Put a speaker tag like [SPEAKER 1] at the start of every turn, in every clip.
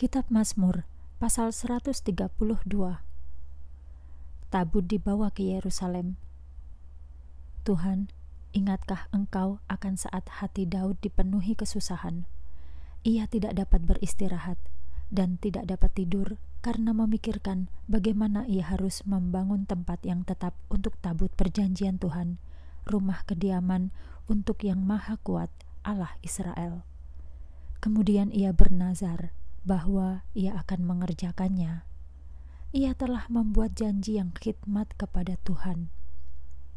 [SPEAKER 1] Kitab Mazmur pasal 132 Tabut dibawa ke Yerusalem Tuhan, ingatkah engkau akan saat hati Daud dipenuhi kesusahan? Ia tidak dapat beristirahat dan tidak dapat tidur karena memikirkan bagaimana ia harus membangun tempat yang tetap untuk tabut perjanjian Tuhan, rumah kediaman untuk yang maha kuat Allah Israel. Kemudian ia bernazar, bahwa ia akan mengerjakannya. Ia telah membuat janji yang khidmat kepada Tuhan.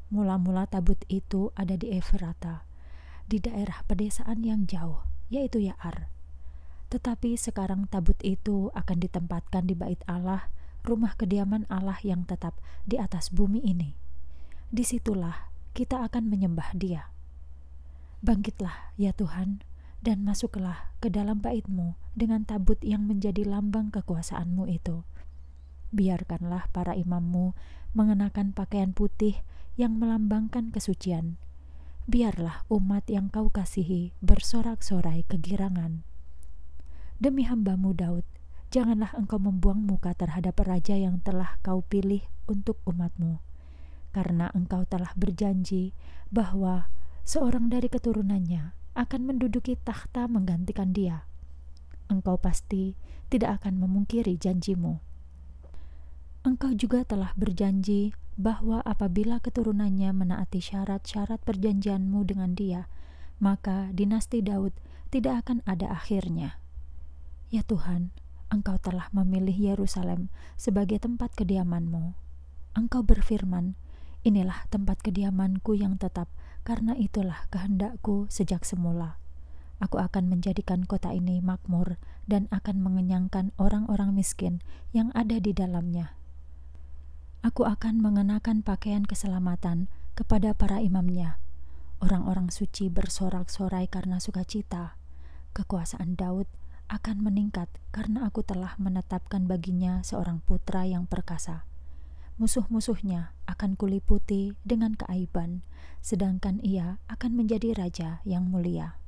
[SPEAKER 1] Mula-mula tabut itu ada di Efrata, di daerah pedesaan yang jauh, yaitu Yaar. Tetapi sekarang tabut itu akan ditempatkan di bait Allah, rumah kediaman Allah yang tetap di atas bumi ini. Disitulah kita akan menyembah Dia. Bangkitlah, ya Tuhan, dan masuklah ke dalam baitmu dengan tabut yang menjadi lambang kekuasaanmu itu. Biarkanlah para imammu mengenakan pakaian putih yang melambangkan kesucian. Biarlah umat yang kau kasihi bersorak-sorai kegirangan. Demi hambamu Daud, janganlah engkau membuang muka terhadap raja yang telah kau pilih untuk umatmu. Karena engkau telah berjanji bahwa seorang dari keturunannya akan menduduki tahta menggantikan dia. Engkau pasti tidak akan memungkiri janjimu. Engkau juga telah berjanji bahwa apabila keturunannya menaati syarat-syarat perjanjianmu dengan dia, maka dinasti Daud tidak akan ada akhirnya. Ya Tuhan, Engkau telah memilih Yerusalem sebagai tempat kediamanmu. Engkau berfirman Inilah tempat kediamanku yang tetap, karena itulah kehendakku sejak semula. Aku akan menjadikan kota ini makmur dan akan mengenyangkan orang-orang miskin yang ada di dalamnya. Aku akan mengenakan pakaian keselamatan kepada para imamnya. Orang-orang suci bersorak-sorai karena sukacita. Kekuasaan Daud akan meningkat karena aku telah menetapkan baginya seorang putra yang perkasa musuh-musuhnya akan kuliputi dengan keaiban, sedangkan ia akan menjadi raja yang mulia.